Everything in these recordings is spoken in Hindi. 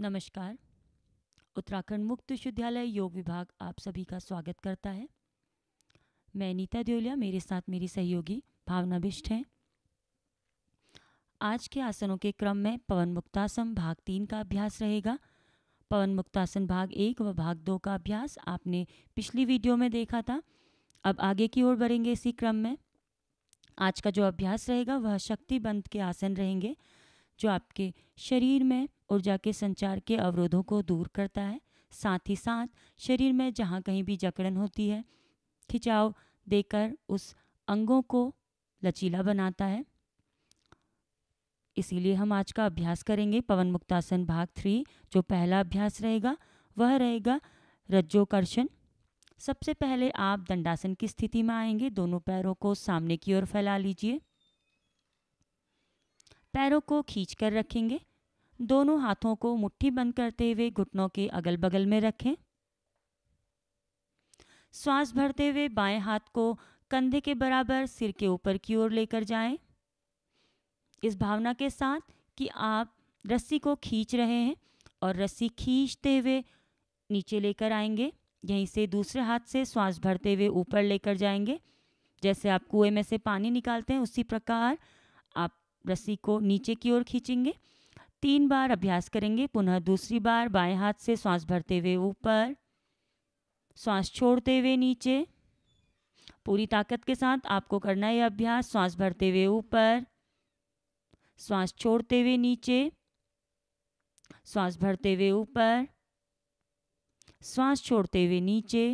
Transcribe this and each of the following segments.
नमस्कार उत्तराखंड मुक्त विश्वविद्यालय योग विभाग आप सभी का स्वागत करता है मैं नीता देवलिया मेरे साथ मेरी सहयोगी भावना बिष्ट हैं आज के आसनों के क्रम में पवन मुक्तासन भाग तीन का अभ्यास रहेगा पवन मुक्तासन भाग एक व भाग दो का अभ्यास आपने पिछली वीडियो में देखा था अब आगे की ओर बढ़ेंगे इसी क्रम में आज का जो अभ्यास रहेगा वह शक्तिबंध के आसन रहेंगे जो आपके शरीर में ऊर्जा के संचार के अवरोधों को दूर करता है साथ ही साथ शरीर में जहाँ कहीं भी जकड़न होती है खिंचाव देकर उस अंगों को लचीला बनाता है इसीलिए हम आज का अभ्यास करेंगे पवन मुक्तासन भाग थ्री जो पहला अभ्यास रहेगा वह रहेगा रज्जोकर्षण सबसे पहले आप दंडासन की स्थिति में आएंगे दोनों पैरों को सामने की ओर फैला लीजिए पैरों को खींच कर रखेंगे दोनों हाथों को मुट्ठी बंद करते हुए घुटनों के अगल बगल में रखें श्वास भरते हुए बाएं हाथ को कंधे के बराबर सिर के ऊपर की ओर लेकर जाएं। इस भावना के साथ कि आप रस्सी को खींच रहे हैं और रस्सी खींचते हुए नीचे लेकर आएंगे यहीं से दूसरे हाथ से श्वास भरते हुए ऊपर लेकर जाएंगे जैसे आप कुएं में से पानी निकालते हैं उसी प्रकार आप रस्सी को नीचे की ओर खींचेंगे तीन बार अभ्यास करेंगे पुनः दूसरी बार बाएं हाथ से श्वास भरते हुए ऊपर श्वास छोड़ते हुए नीचे पूरी ताकत के साथ आपको करना है अभ्यास श्वास भरते हुए ऊपर श्वास छोड़ते हुए नीचे श्वास भरते हुए ऊपर श्वास छोड़ते हुए नीचे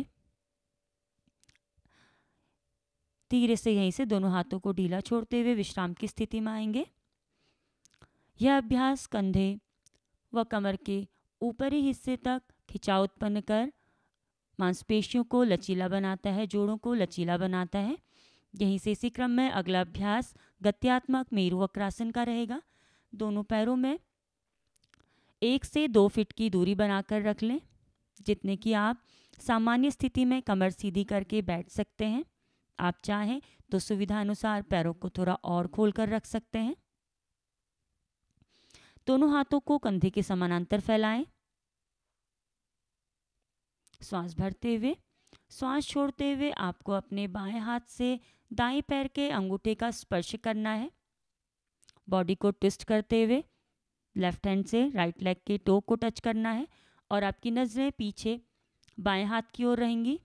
धीरे से यहीं से दोनों हाथों को ढीला छोड़ते हुए विश्राम की स्थिति में आएंगे यह अभ्यास कंधे व कमर के ऊपरी हिस्से तक खिंचाव उत्पन्न कर मांसपेशियों को लचीला बनाता है जोड़ों को लचीला बनाता है यहीं से इसी क्रम में अगला अभ्यास गत्यात्मक मेरु वक्रासन का रहेगा दोनों पैरों में एक से दो फिट की दूरी बनाकर रख लें जितने कि आप सामान्य स्थिति में कमर सीधी करके बैठ सकते हैं आप चाहें तो सुविधा अनुसार पैरों को थोड़ा और खोल कर रख सकते हैं दोनों हाथों को कंधे के समानांतर फैलाएं श्वास भरते हुए श्वास छोड़ते हुए आपको अपने बाएं हाथ से दाएं पैर के अंगूठे का स्पर्श करना है बॉडी को ट्विस्ट करते हुए लेफ्ट हैंड से राइट लेग के टो को टच करना है और आपकी नज़रें पीछे बाएं हाथ की ओर रहेंगी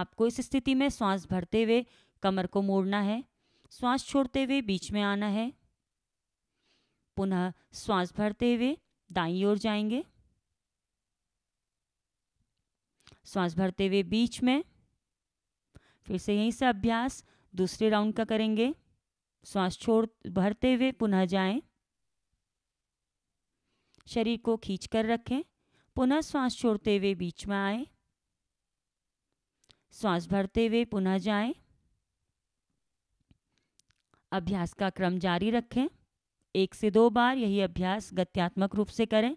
आपको इस स्थिति में श्वास भरते हुए कमर को मोड़ना है श्वास छोड़ते हुए बीच में आना है पुनः श्वास भरते हुए दाई ओर जाएंगे श्वास भरते हुए बीच में फिर से यहीं से अभ्यास दूसरे राउंड का करेंगे श्वास छोड़ भरते हुए पुनः जाएं शरीर को खींच कर रखें पुनः श्वास छोड़ते हुए बीच में आए श्वास भरते हुए पुनः जाएं अभ्यास का क्रम जारी रखें एक से दो बार यही अभ्यास गत्यात्मक रूप से करें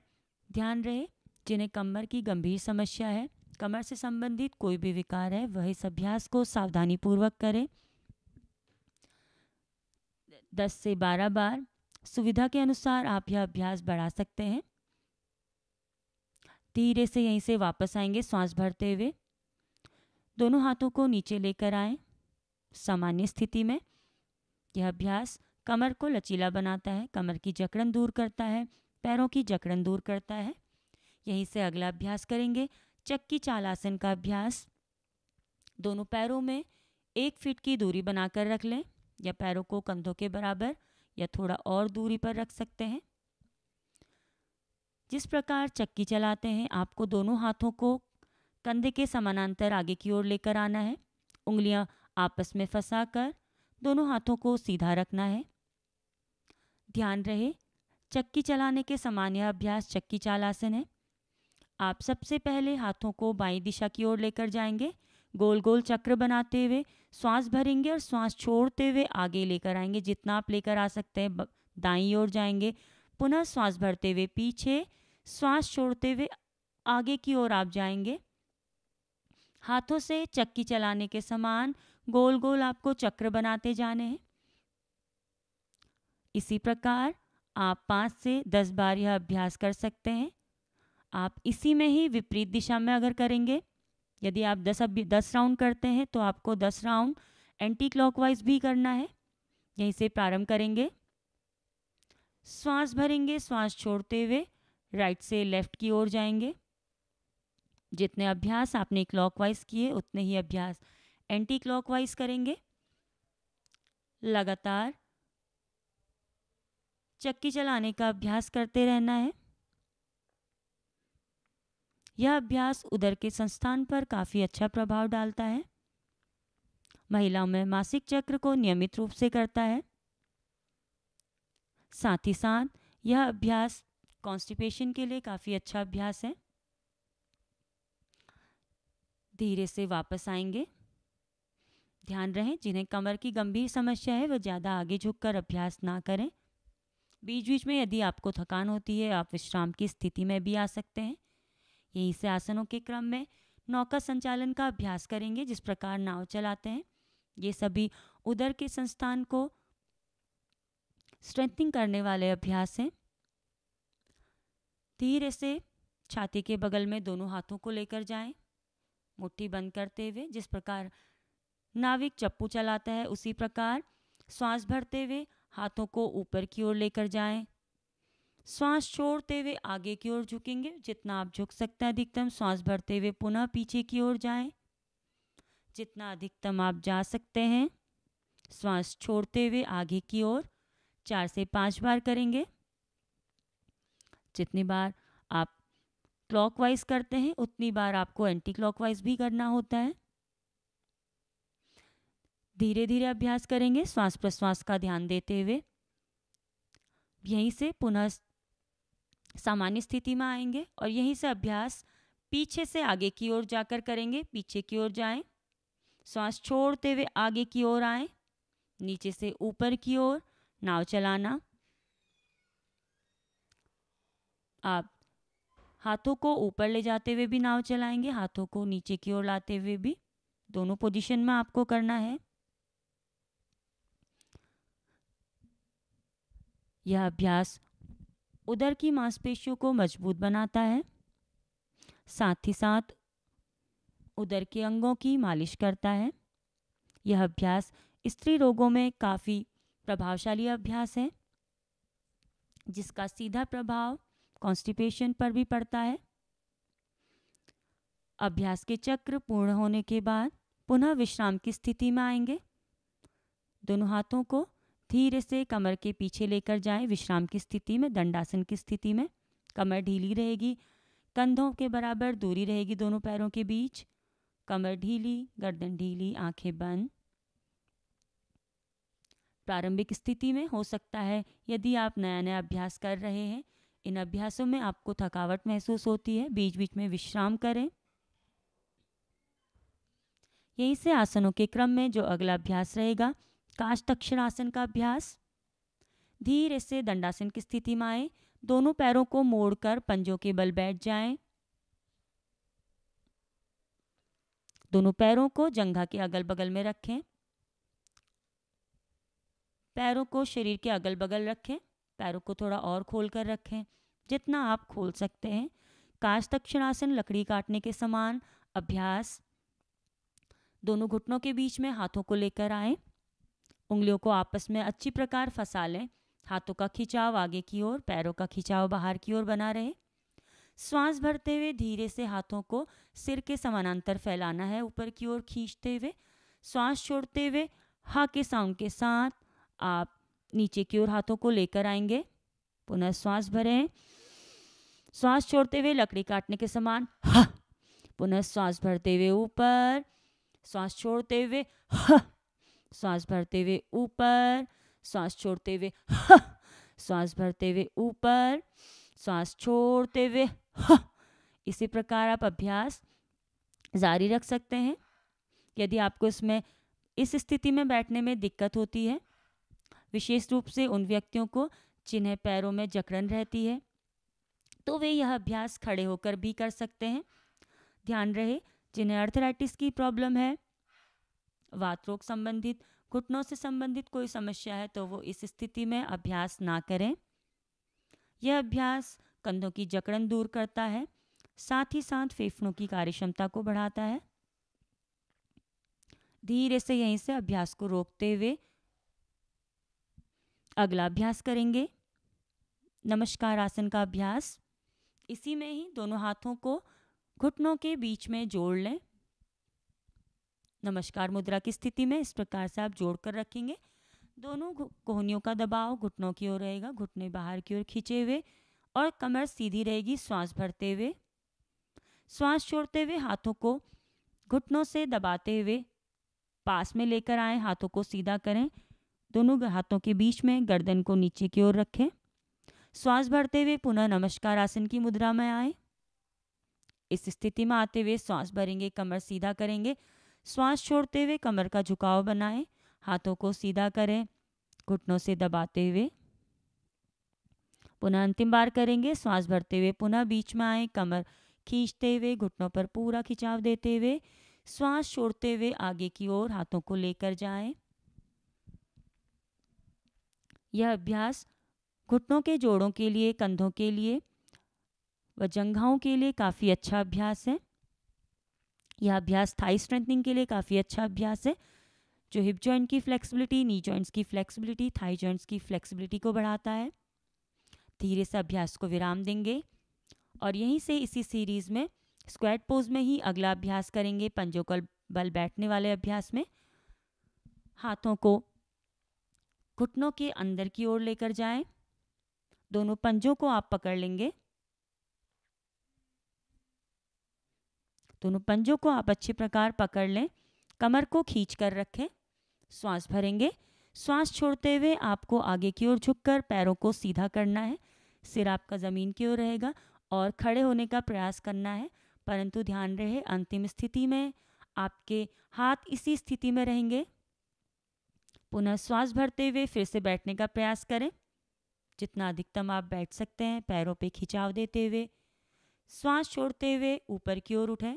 ध्यान रहे जिन्हें कमर की गंभीर समस्या है कमर से संबंधित कोई भी विकार है वह इस अभ्यास को सावधानीपूर्वक करें दस से बारह बार सुविधा के अनुसार आप यह अभ्यास बढ़ा सकते हैं धीरे से यहीं से वापस आएंगे सांस भरते हुए दोनों हाथों को नीचे लेकर आएं सामान्य स्थिति में यह अभ्यास कमर को लचीला बनाता है कमर की जकड़न दूर करता है पैरों की जकड़न दूर करता है यहीं से अगला अभ्यास करेंगे चक्की चालासन का अभ्यास दोनों पैरों में एक फीट की दूरी बनाकर रख लें या पैरों को कंधों के बराबर या थोड़ा और दूरी पर रख सकते हैं जिस प्रकार चक्की चलाते हैं आपको दोनों हाथों को कंधे के समानांतर आगे की ओर लेकर आना है उंगलियां आपस में फंसा कर दोनों हाथों को सीधा रखना है ध्यान रहे चक्की चलाने के सामान्य अभ्यास चक्की चालासन है आप सबसे पहले हाथों को बाई दिशा की ओर लेकर जाएंगे गोल गोल चक्र बनाते हुए श्वास भरेंगे और श्वास छोड़ते हुए आगे लेकर आएंगे जितना आप लेकर आ सकते हैं दाई ओर जाएंगे पुनः श्वास भरते हुए पीछे श्वास छोड़ते हुए आगे की ओर आप जाएंगे हाथों से चक्की चलाने के समान गोल गोल आपको चक्र बनाते जाने हैं इसी प्रकार आप पाँच से दस बार यह अभ्यास कर सकते हैं आप इसी में ही विपरीत दिशा में अगर करेंगे यदि आप दस अभ्य दस राउंड करते हैं तो आपको दस राउंड एंटी क्लॉकवाइज भी करना है यहीं से प्रारंभ करेंगे श्वास भरेंगे श्वास छोड़ते हुए राइट से लेफ्ट की ओर जाएंगे जितने अभ्यास आपने क्लॉकवाइज किए उतने ही अभ्यास एंटी क्लॉकवाइज करेंगे लगातार चक्की चलाने का अभ्यास करते रहना है यह अभ्यास उदर के संस्थान पर काफ़ी अच्छा प्रभाव डालता है महिलाओं में मासिक चक्र को नियमित रूप से करता है साथ ही साथ यह अभ्यास कॉन्स्टिपेशन के लिए काफ़ी अच्छा अभ्यास है धीरे से वापस आएंगे ध्यान रहे जिन्हें कमर की गंभीर समस्या है वह ज़्यादा आगे झुककर अभ्यास ना करें बीच बीच में यदि आपको थकान होती है आप विश्राम की स्थिति में भी आ सकते हैं यहीं से आसनों के क्रम में नौका संचालन का अभ्यास करेंगे जिस प्रकार नाव चलाते हैं ये सभी उदर के संस्थान को स्ट्रेंथिंग करने वाले अभ्यास हैं धीरे से छाती के बगल में दोनों हाथों को लेकर जाएं मुट्ठी बंद करते हुए जिस प्रकार नाविक चप्पू चलाता है उसी प्रकार श्वास भरते हुए हाथों को ऊपर की ओर लेकर जाएं श्वास छोड़ते हुए आगे की ओर झुकेंगे जितना आप झुक सकते हैं अधिकतम श्वास भरते हुए पुनः पीछे की ओर जाएं जितना अधिकतम आप जा सकते हैं श्वास छोड़ते हुए आगे की ओर चार से पाँच बार करेंगे जितनी बार आप क्लॉकवाइज करते हैं उतनी बार आपको एंटी क्लॉकवाइज भी करना होता है धीरे धीरे अभ्यास करेंगे श्वास प्रश्वास का ध्यान देते हुए यहीं से पुनः सामान्य स्थिति में आएंगे और यहीं से अभ्यास पीछे से आगे की ओर जाकर करेंगे पीछे की ओर जाएं श्वास छोड़ते हुए आगे की ओर आएं नीचे से ऊपर की ओर नाव चलाना आप हाथों को ऊपर ले जाते हुए भी नाव चलाएंगे हाथों को नीचे की ओर लाते हुए भी दोनों पोजीशन में आपको करना है यह अभ्यास उदर की मांसपेशियों को मजबूत बनाता है साथ ही साथ उदर के अंगों की मालिश करता है यह अभ्यास स्त्री रोगों में काफ़ी प्रभावशाली अभ्यास है जिसका सीधा प्रभाव कॉन्स्टिपेशन पर भी पड़ता है अभ्यास के चक्र पूर्ण होने के बाद पुनः विश्राम की स्थिति में आएंगे दोनों हाथों को धीरे से कमर के पीछे लेकर जाएं विश्राम की स्थिति में दंडासन की स्थिति में कमर ढीली रहेगी कंधों के बराबर दूरी रहेगी दोनों पैरों के बीच कमर ढीली गर्दन ढीली आंखें बंद प्रारंभिक स्थिति में हो सकता है यदि आप नया नया अभ्यास कर रहे हैं इन अभ्यासों में आपको थकावट महसूस होती है बीच बीच में विश्राम करें यहीं से आसनों के क्रम में जो अगला अभ्यास रहेगा काश का अभ्यास धीरे से दंडासन की स्थिति में आए दोनों पैरों को मोड़कर पंजों के बल बैठ जाएं। दोनों पैरों को जंघा के अगल बगल में रखें पैरों को शरीर के अगल बगल रखें पैरों को थोड़ा और खोल कर रखें जितना आप खोल सकते हैं काश लकड़ी काटने के समान अभ्यास दोनों घुटनों के बीच में हाथों को लेकर आएं उंगलियों को आपस में अच्छी प्रकार फंसा लें हाथों का खिंचाव आगे की ओर पैरों का खिंचाव बाहर की ओर बना रहे श्वास भरते हुए धीरे से हाथों को सिर के समानांतर फैलाना है ऊपर की ओर खींचते हुए श्वास छोड़ते हुए हा के साउंड के साथ आप नीचे की ओर हाथों को लेकर आएंगे पुनः श्वास भरें श्वास छोड़ते हुए लकड़ी काटने के समान हा पुनः श्वास भरते हुए ऊपर श्वास छोड़ते हुए हा श्वास भरते हुए ऊपर श्वास छोड़ते हुए श्वास भरते हुए ऊपर श्वास छोड़ते हुए इसी प्रकार आप अभ्यास जारी रख सकते हैं यदि आपको इसमें इस स्थिति में बैठने में दिक्कत होती है विशेष रूप से उन व्यक्तियों को जिन्हें पैरों में जकड़न रहती है तो वे यह अभ्यास खड़े होकर भी कर सकते हैं ध्यान रहे जिन्हें अर्थराइटिस की प्रॉब्लम है वात रोग संबंधित घुटनों से संबंधित कोई समस्या है तो वो इस स्थिति में अभ्यास ना करें यह अभ्यास कंधों की जकड़न दूर करता है साथ ही साथ फेफड़ों की कार्यक्षमता को बढ़ाता है धीरे से यहीं से अभ्यास को रोकते हुए अगला अभ्यास करेंगे नमस्कार आसन का अभ्यास इसी में ही दोनों हाथों को घुटनों के बीच में जोड़ लें नमस्कार मुद्रा की स्थिति में इस प्रकार से आप जोड़ कर रखेंगे दोनों कोहनियों का दबाव घुटनों की ओर रहेगा घुटने बाहर की ओर खींचे हुए और कमर सीधी रहेगी श्वास भरते हुए श्वास छोड़ते हुए हाथों को घुटनों से दबाते हुए पास में लेकर आए हाथों को सीधा करें दोनों हाथों के बीच में गर्दन को नीचे की ओर रखें श्वास भरते हुए पुनः नमस्कार आसन की मुद्रा में आए इस स्थिति में आते हुए श्वास भरेंगे कमर सीधा करेंगे श्वास छोड़ते हुए कमर का झुकाव बनाएं हाथों को सीधा करें घुटनों से दबाते हुए पुनः अंतिम बार करेंगे श्वास भरते हुए पुनः बीच में आए कमर खींचते हुए घुटनों पर पूरा खिंचाव देते हुए श्वास छोड़ते हुए आगे की ओर हाथों को लेकर जाएं यह अभ्यास घुटनों के जोड़ों के लिए कंधों के लिए व जंघाओं के लिए काफ़ी अच्छा अभ्यास है यह अभ्यास थाई स्ट्रेंथनिंग के लिए काफ़ी अच्छा अभ्यास है जो हिप जॉइंट की फ्लेक्सिबिलिटी नी जॉइंट्स की फ्लेक्सिबिलिटी थाई जॉइंट्स की फ्लेक्सिबिलिटी को बढ़ाता है धीरे से अभ्यास को विराम देंगे और यहीं से इसी सीरीज़ में स्क्वाड पोज में ही अगला अभ्यास करेंगे पंजों का बल बैठने वाले अभ्यास में हाथों को घुटनों के अंदर की ओर लेकर जाएं दोनों पंजों को आप पकड़ लेंगे दोनों पंजों को आप अच्छे प्रकार पकड़ लें कमर को खींच कर रखें श्वास भरेंगे श्वास छोड़ते हुए आपको आगे की ओर झुककर पैरों को सीधा करना है सिर आपका ज़मीन की ओर रहेगा और खड़े होने का प्रयास करना है परंतु ध्यान रहे अंतिम स्थिति में आपके हाथ इसी स्थिति में रहेंगे पुनः श्वास भरते हुए फिर से बैठने का प्रयास करें जितना अधिकतम आप बैठ सकते हैं पैरों पे खिंचाव देते हुए श्वास छोड़ते हुए ऊपर की ओर उठें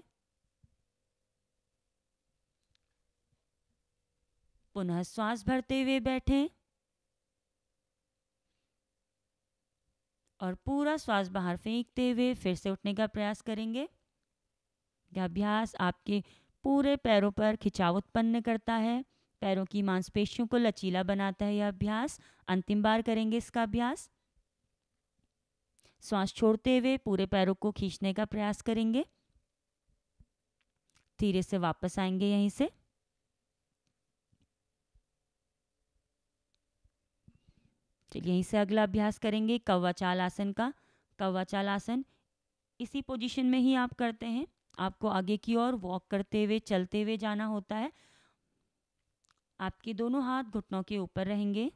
पुनः श्वास भरते हुए बैठें और पूरा श्वास बाहर फेंकते हुए फिर से उठने का प्रयास करेंगे यह अभ्यास आपके पूरे पैरों पर खिंचाव उत्पन्न करता है पैरों की मांसपेशियों को लचीला बनाता है यह अभ्यास अंतिम बार करेंगे इसका अभ्यास श्वास छोड़ते हुए पूरे पैरों को खींचने का प्रयास करेंगे धीरे से वापस आएंगे यहीं से चलिए यहीं से अगला अभ्यास करेंगे चाल आसन का चाल आसन इसी पोजीशन में ही आप करते हैं आपको आगे की ओर वॉक करते हुए चलते हुए जाना होता है आपके दोनों हाथ घुटनों के ऊपर रहेंगे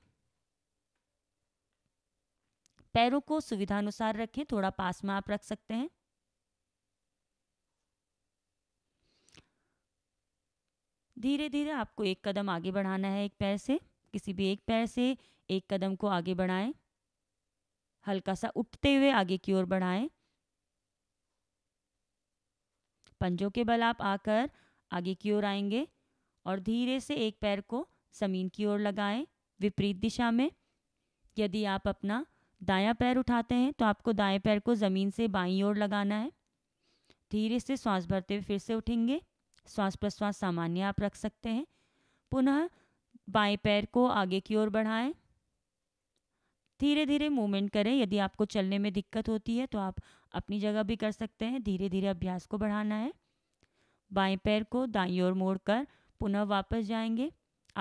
पैरों को सुविधा अनुसार रखें थोड़ा पास में आप रख सकते हैं धीरे धीरे आपको एक कदम आगे बढ़ाना है एक पैर से किसी भी एक पैर से एक कदम को आगे बढ़ाएं हल्का सा उठते हुए आगे की ओर बढ़ाएं पंजों के बल आप आकर आगे की ओर आएंगे और धीरे से एक पैर को ज़मीन की ओर लगाएं विपरीत दिशा में यदि आप अपना दायां पैर उठाते हैं तो आपको दाएं पैर को ज़मीन से बाईं ओर लगाना है धीरे से श्वास भरते हुए फिर से उठेंगे श्वास प्रश्वास सामान्य आप रख सकते हैं पुनः बाएं पैर को आगे की ओर बढ़ाएं धीरे धीरे मूवमेंट करें यदि आपको चलने में दिक्कत होती है तो आप अपनी जगह भी कर सकते हैं धीरे धीरे अभ्यास को बढ़ाना है बाएं पैर को दाई ओर मोड़कर पुनः वापस जाएंगे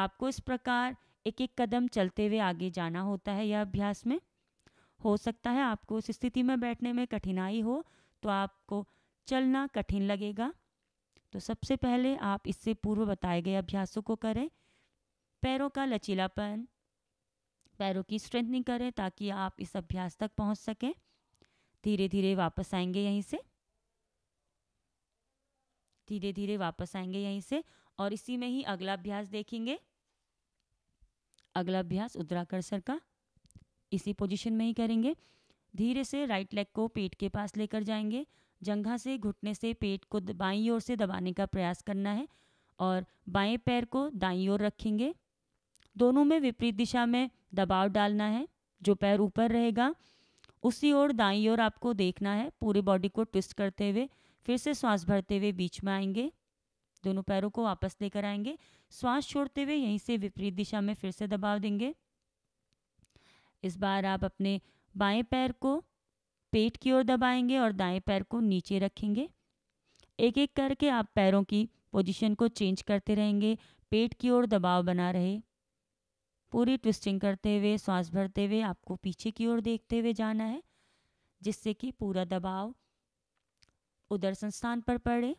आपको इस प्रकार एक एक कदम चलते हुए आगे जाना होता है यह अभ्यास में हो सकता है आपको उस स्थिति में बैठने में कठिनाई हो तो आपको चलना कठिन लगेगा तो सबसे पहले आप इससे पूर्व बताए गए अभ्यासों को करें पैरों का लचीलापन पैरों की स्ट्रेंथनिंग करें ताकि आप इस अभ्यास तक पहुंच सकें धीरे धीरे वापस आएंगे यहीं से धीरे धीरे वापस आएंगे यहीं से और इसी में ही अगला अभ्यास देखेंगे अगला अभ्यास उत्तराकर्षण का इसी पोजीशन में ही करेंगे धीरे से राइट लेग को पेट के पास लेकर जाएंगे जंघा से घुटने से पेट को बाईं ओर से दबाने का प्रयास करना है और बाएं पैर को दाईं ओर रखेंगे दोनों में विपरीत दिशा में दबाव डालना है जो पैर ऊपर रहेगा उसी ओर दाई ओर आपको देखना है पूरे बॉडी को ट्विस्ट करते हुए फिर से श्वास भरते हुए बीच में आएंगे दोनों पैरों को वापस लेकर आएंगे श्वास छोड़ते हुए यहीं से विपरीत दिशा में फिर से दबाव देंगे इस बार आप अपने बाएं पैर को पेट की ओर दबाएंगे और दाएं पैर को नीचे रखेंगे एक एक करके आप पैरों की पोजीशन को चेंज करते रहेंगे पेट की ओर दबाव बना रहे पूरी ट्विस्टिंग करते हुए सांस भरते हुए आपको पीछे की ओर देखते हुए जाना है जिससे कि पूरा दबाव उदर संस्थान पर पड़े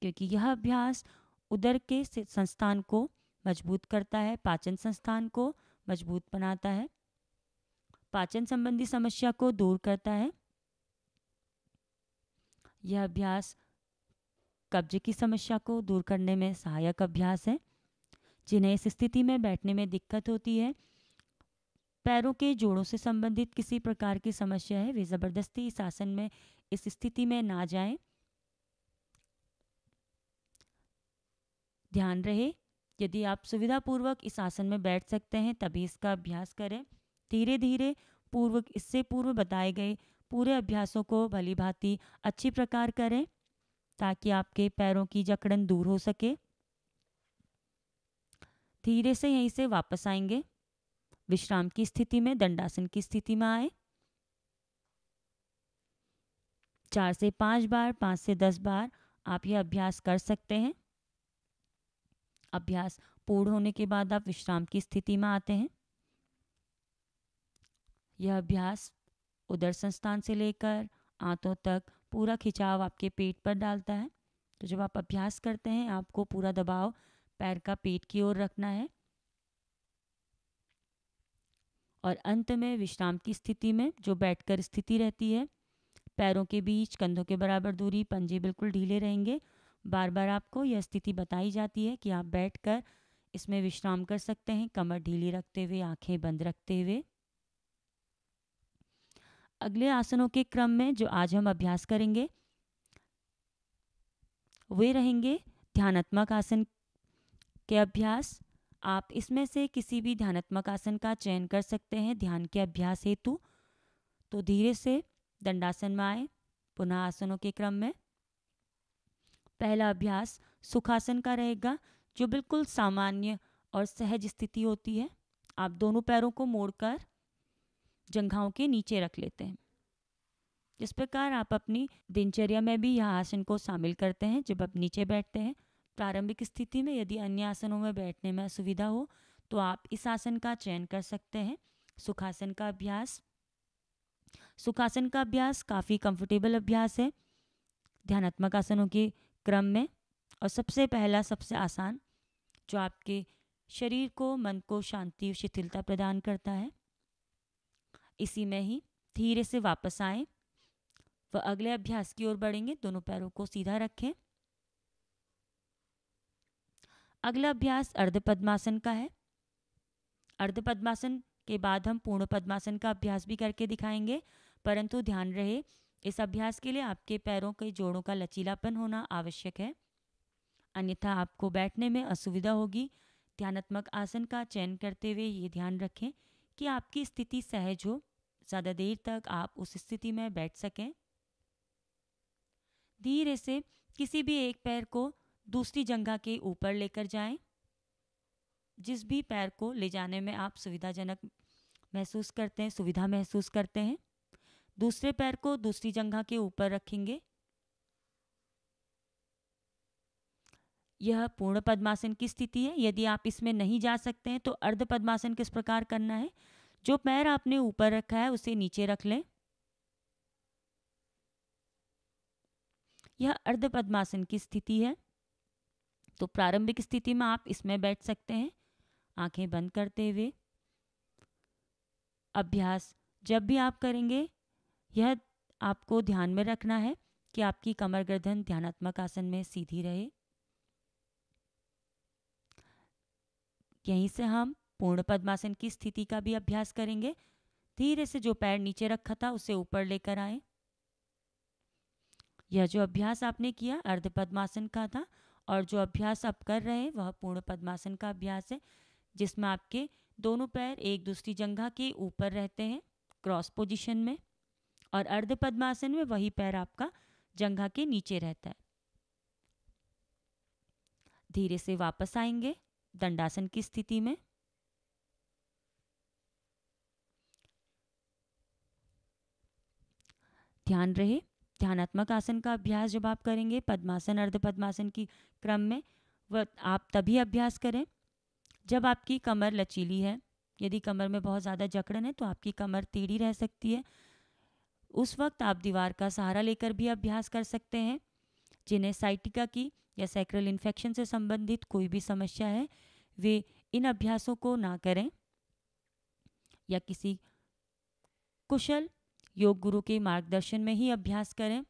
क्योंकि यह अभ्यास उदर के संस्थान को मजबूत करता है पाचन संस्थान को मजबूत बनाता है पाचन संबंधी समस्या को दूर करता है यह अभ्यास कब्ज की समस्या को दूर करने में सहायक अभ्यास है जिन्हें इस स्थिति में बैठने में दिक्कत होती है पैरों के जोड़ों से संबंधित किसी प्रकार की समस्या है वे ज़बरदस्ती इस आसन में इस स्थिति में ना जाए ध्यान रहे यदि आप सुविधापूर्वक इस आसन में बैठ सकते हैं तभी इसका अभ्यास करें धीरे धीरे पूर्व इससे पूर्व बताए गए पूरे अभ्यासों को भली भांति अच्छी प्रकार करें ताकि आपके पैरों की जकड़न दूर हो सके धीरे से यहीं से वापस आएंगे विश्राम की स्थिति में दंडासन की स्थिति में आए चार से पांच बार पांच से दस बार आप ये अभ्यास कर सकते हैं अभ्यास पूर्ण होने के बाद आप विश्राम की स्थिति में आते हैं यह अभ्यास उदर संस्थान से लेकर आंतों तक पूरा खिंचाव आपके पेट पर डालता है तो जब आप अभ्यास करते हैं आपको पूरा दबाव पैर का पेट की ओर रखना है और अंत में विश्राम की स्थिति में जो बैठकर स्थिति रहती है पैरों के बीच कंधों के बराबर दूरी पंजे बिल्कुल ढीले रहेंगे बार बार आपको यह स्थिति बताई जाती है कि आप बैठकर इसमें विश्राम कर सकते हैं कमर ढीली रखते हुए आंखें बंद रखते हुए अगले आसनों के क्रम में जो आज हम अभ्यास करेंगे वे रहेंगे ध्यानात्मक आसन के अभ्यास आप इसमें से किसी भी ध्यानात्मक आसन का चयन कर सकते हैं ध्यान के अभ्यास हेतु तो धीरे से दंडासन में आए पुनः आसनों के क्रम में पहला अभ्यास सुखासन का रहेगा जो बिल्कुल सामान्य और सहज स्थिति होती है आप दोनों पैरों को मोड़कर जंघाओं के नीचे रख लेते हैं इस प्रकार आप अपनी दिनचर्या में भी यह आसन को शामिल करते हैं जब आप नीचे बैठते हैं प्रारंभिक स्थिति में यदि अन्य आसनों में बैठने में असुविधा हो तो आप इस आसन का चयन कर सकते हैं सुखासन का अभ्यास सुखासन का अभ्यास काफ़ी कंफर्टेबल अभ्यास है ध्यानात्मक आसनों के क्रम में और सबसे पहला सबसे आसान जो आपके शरीर को मन को शांति और शिथिलता प्रदान करता है इसी में ही धीरे से वापस आएं व अगले अभ्यास की ओर बढ़ेंगे दोनों पैरों को सीधा रखें अगला अभ्यास अर्ध पद्मासन का है अर्ध पद्मासन के बाद हम पूर्ण पद्मासन का अभ्यास भी करके दिखाएंगे परंतु ध्यान रहे इस अभ्यास के लिए आपके पैरों के जोड़ों का लचीलापन होना आवश्यक है अन्यथा आपको बैठने में असुविधा होगी ध्यानात्मक आसन का चयन करते हुए ये ध्यान रखें कि आपकी स्थिति सहज हो ज़्यादा देर तक आप उस स्थिति में बैठ सकें धीरे से किसी भी एक पैर को दूसरी जगह के ऊपर लेकर जाएं जिस भी पैर को ले जाने में आप सुविधाजनक महसूस करते हैं सुविधा महसूस करते हैं दूसरे पैर को दूसरी जगह के ऊपर रखेंगे यह पूर्ण पद्मासन की स्थिति है यदि आप इसमें नहीं जा सकते हैं तो अर्ध पद्मासन किस प्रकार करना है जो पैर आपने ऊपर रखा है उसे नीचे रख लें यह अर्ध पद्मासन की स्थिति है तो प्रारंभिक स्थिति में आप इसमें बैठ सकते हैं आंखें बंद करते हुए अभ्यास जब भी आप करेंगे यह आपको ध्यान में रखना है कि आपकी कमर गर्दन ध्यानात्मक आसन में सीधी रहे यहीं से हम पूर्ण पद्मासन की स्थिति का भी अभ्यास करेंगे धीरे से जो पैर नीचे रखा था उसे ऊपर लेकर आए यह जो अभ्यास आपने किया अर्ध पद्मासन का था और जो अभ्यास आप कर रहे हैं वह पूर्ण पद्मासन का अभ्यास है जिसमें आपके दोनों पैर एक दूसरी जंघा के ऊपर रहते हैं क्रॉस पोजिशन में और अर्ध पद्मासन में वही पैर आपका जंघा के नीचे रहता है धीरे से वापस आएंगे दंडासन की स्थिति में ध्यान रहे ध्यानात्मक आसन का अभ्यास जब आप करेंगे पद्मासन अर्ध पद्मासन की क्रम में वह आप तभी अभ्यास करें जब आपकी कमर लचीली है यदि कमर में बहुत ज़्यादा जकड़न है तो आपकी कमर टेढ़ी रह सकती है उस वक्त आप दीवार का सहारा लेकर भी अभ्यास कर सकते हैं जिन्हें साइटिका की या सैक्रल इन्फेक्शन से संबंधित कोई भी समस्या है वे इन अभ्यासों को ना करें या किसी कुशल योग गुरु के मार्गदर्शन में ही अभ्यास करें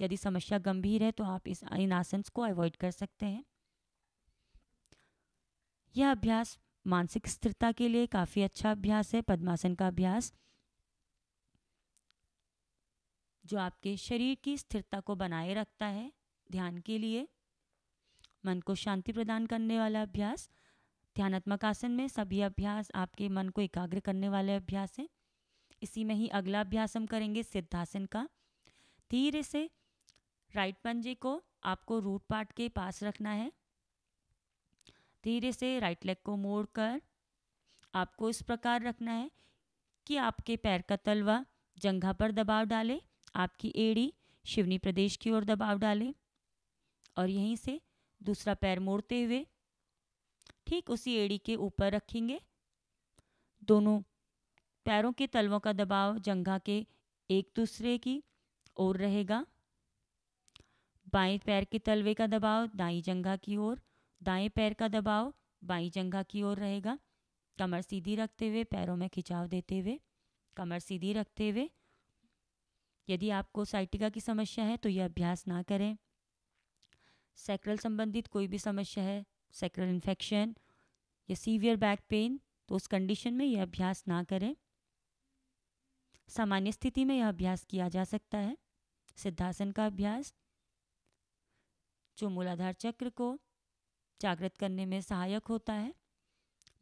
यदि समस्या गंभीर है तो आप इस इन आसन को अवॉइड कर सकते हैं यह अभ्यास मानसिक स्थिरता के लिए काफ़ी अच्छा अभ्यास है पद्मासन का अभ्यास जो आपके शरीर की स्थिरता को बनाए रखता है ध्यान के लिए मन को शांति प्रदान करने वाला अभ्यास ध्यानात्मक आसन में सभी अभ्यास आपके मन को एकाग्र करने वाले अभ्यास हैं इसी में ही अगला अभ्यास हम करेंगे सिद्धासन का धीरे से राइट पंजे को आपको रूट पार्ट के पास रखना है धीरे से राइट लेग को मोड़कर आपको इस प्रकार रखना है कि आपके पैर का तलवा जंघा पर दबाव डाले आपकी एड़ी शिवनी प्रदेश की ओर दबाव डाले और यहीं से दूसरा पैर मोड़ते हुए ठीक उसी एड़ी के ऊपर रखेंगे दोनों पैरों के तलवों का दबाव जंघा के एक दूसरे की ओर रहेगा बाएं पैर के तलवे का दबाव दाई जंघा की ओर दाएं पैर का दबाव बाई जंघा की ओर रहेगा कमर सीधी रखते हुए पैरों में खिंचाव देते हुए कमर सीधी रखते हुए यदि आपको साइटिका की समस्या है तो यह अभ्यास ना करें सैक्रल संबंधित कोई भी समस्या है सैक्रल इन्फेक्शन या सीवियर बैक पेन तो उस कंडीशन में यह अभ्यास ना करें सामान्य स्थिति में यह अभ्यास किया जा सकता है सिद्धासन का अभ्यास जो मूलाधार चक्र को जागृत करने में सहायक होता है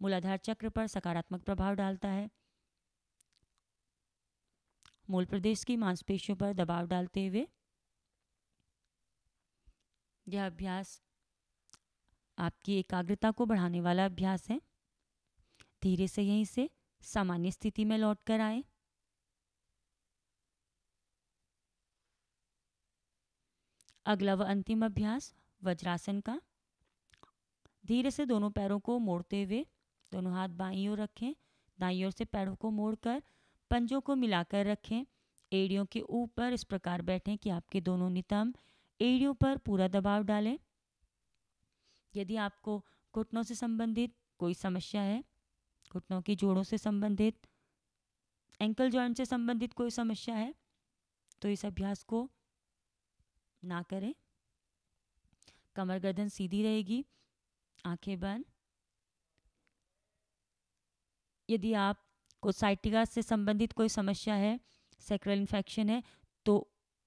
मूलाधार चक्र पर सकारात्मक प्रभाव डालता है मूल प्रदेश की मांसपेशियों पर दबाव डालते हुए यह अभ्यास आपकी एकाग्रता को बढ़ाने वाला अभ्यास है धीरे से यहीं से सामान्य स्थिति में लौट कर आएं अगला व अंतिम अभ्यास वज्रासन का धीरे से दोनों पैरों को मोड़ते हुए दोनों हाथ बाई ओर रखें दाई ओर से पैरों को मोड़कर पंजों को मिलाकर रखें एड़ियों के ऊपर इस प्रकार बैठें कि आपके दोनों नितंब एड़ियों पर पूरा दबाव डालें यदि आपको घुटनों से संबंधित कोई समस्या है घुटनों की जोड़ों से संबंधित एंकल जॉइंट से संबंधित कोई समस्या है तो इस अभ्यास को ना करें कमर गर्दन सीधी रहेगी आंखें बंद यदि आप को साइटिका से संबंधित कोई समस्या है सेक्रल इन्फेक्शन है तो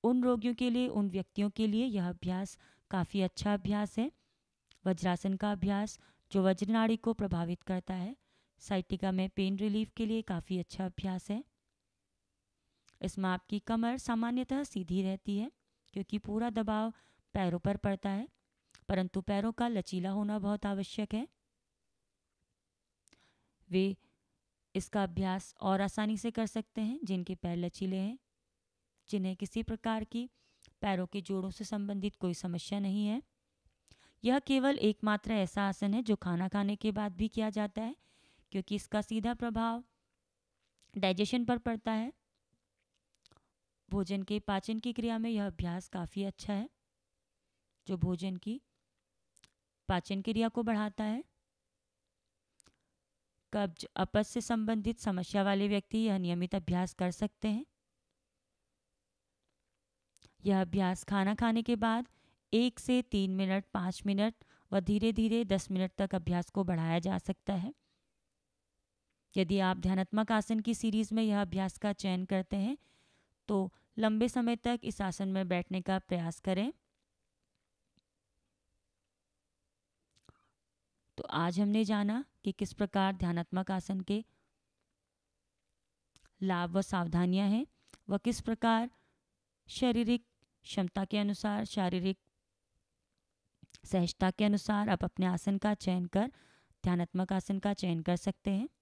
उन रोगियों के लिए उन व्यक्तियों के लिए यह अभ्यास काफ़ी अच्छा अभ्यास है वज्रासन का अभ्यास जो वज्रनाड़ी को प्रभावित करता है साइटिका में पेन रिलीफ के लिए काफ़ी अच्छा अभ्यास है इसमें आपकी कमर सामान्यतः सीधी रहती है क्योंकि पूरा दबाव पैरों पर पड़ता है परंतु पैरों का लचीला होना बहुत आवश्यक है वे इसका अभ्यास और आसानी से कर सकते हैं जिनके पैर लचीले हैं जिन्हें किसी प्रकार की पैरों के जोड़ों से संबंधित कोई समस्या नहीं है यह केवल एकमात्र ऐसा आसन है जो खाना खाने के बाद भी किया जाता है क्योंकि इसका सीधा प्रभाव डाइजेशन पर पड़ता है भोजन के पाचन की क्रिया में यह अभ्यास काफ़ी अच्छा है जो भोजन की पाचन क्रिया को बढ़ाता है कब्ज अपच से संबंधित समस्या वाले व्यक्ति यह नियमित अभ्यास कर सकते हैं यह अभ्यास खाना खाने के बाद एक से तीन मिनट पांच मिनट व धीरे धीरे दस मिनट तक अभ्यास को बढ़ाया जा सकता है यदि आप ध्यानात्मक आसन की सीरीज में यह अभ्यास का चयन करते हैं तो लंबे समय तक इस आसन में बैठने का प्रयास करें तो आज हमने जाना कि किस प्रकार ध्यानात्मक आसन के लाभ व सावधानियां हैं व किस प्रकार शारीरिक क्षमता के अनुसार शारीरिक सहजता के अनुसार आप अपने आसन का चयन कर ध्यानात्मक आसन का चयन कर सकते हैं